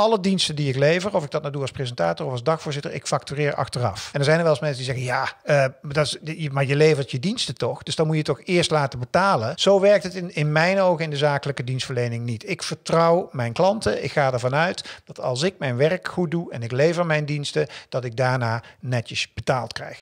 alle diensten die ik lever, of ik dat nou doe als presentator of als dagvoorzitter, ik factureer achteraf. En er zijn er wel eens mensen die zeggen, ja, eh, dat is, maar je levert je diensten toch, dus dan moet je toch eerst laten betalen. Zo werkt het in, in mijn ogen in de zakelijke dienstverlening niet. Ik vertrouw mijn klanten, ik ga ervan uit dat als ik mijn werk goed doe en ik lever mijn diensten, dat ik daarna netjes betaald krijg.